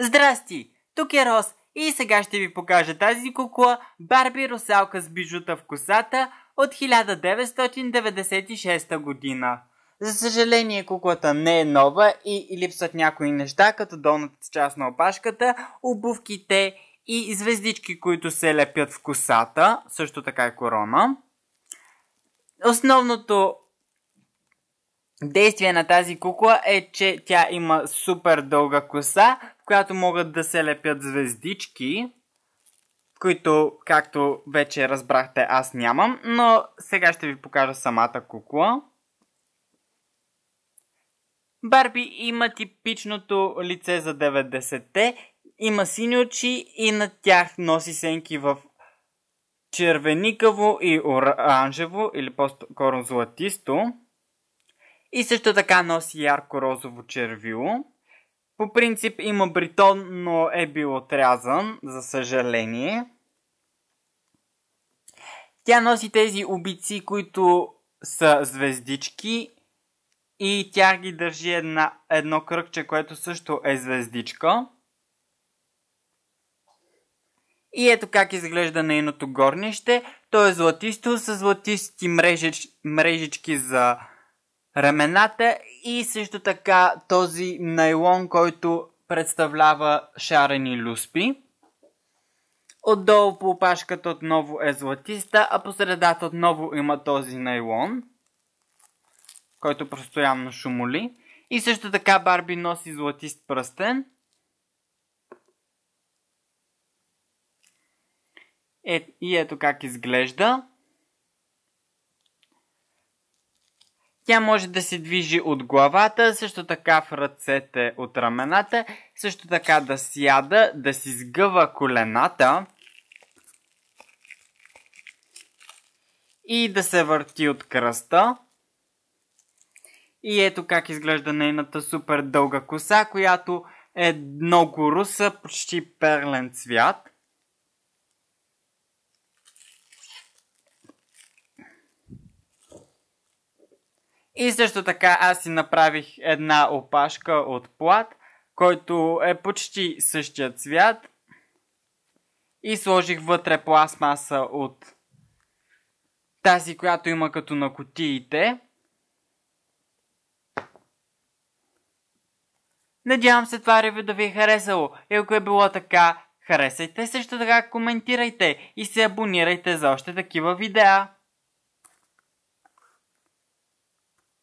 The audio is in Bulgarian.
Здрасти, тук е Рос и сега ще ви покажа тази кукла Барби Русалка с бижута в косата от 1996 година. За съжаление куклата не е нова и липсват някои неща, като долната част на опашката, обувките и звездички, които се лепят в косата, също така и корона. Основното действие на тази кукла е, че тя има супер дълга коса, в която могат да се лепят звездички, които, както вече разбрахте, аз нямам, но сега ще ви покажа самата кукла. Барби има типичното лице за 90-те, има сини очи и на тях носи сенки в червеникаво и оранжево или по-скоро златисто и също така носи ярко-розово червило. По принцип има бритон, но е бил отрязан, за съжаление. Тя носи тези обици, които са звездички и тя ги държи една, едно кръгче, което също е звездичка. И ето как изглежда нейното горнище. То е златисто с златисти мрежич, мрежички за рамената и също така този найлон, който представлява шарени люспи. Отдолу по опашката отново е златиста, а по средата отново има този найлон, който постоянно шумоли. И също така Барби носи златист пръстен. Е, и ето как изглежда. Тя може да се движи от главата, също така в ръцете от рамената, също така да сяда, да си сгъва колената и да се върти от кръста. И ето как изглежда нейната супер дълга коса, която е много руса, почти перлен цвят. И също така аз си направих една опашка от плат, който е почти същия цвят. И сложих вътре пластмаса от тази, която има като на кутиите. Надявам се това ревю да ви е харесало и ако е било така, харесайте също така, коментирайте и се абонирайте за още такива видеа.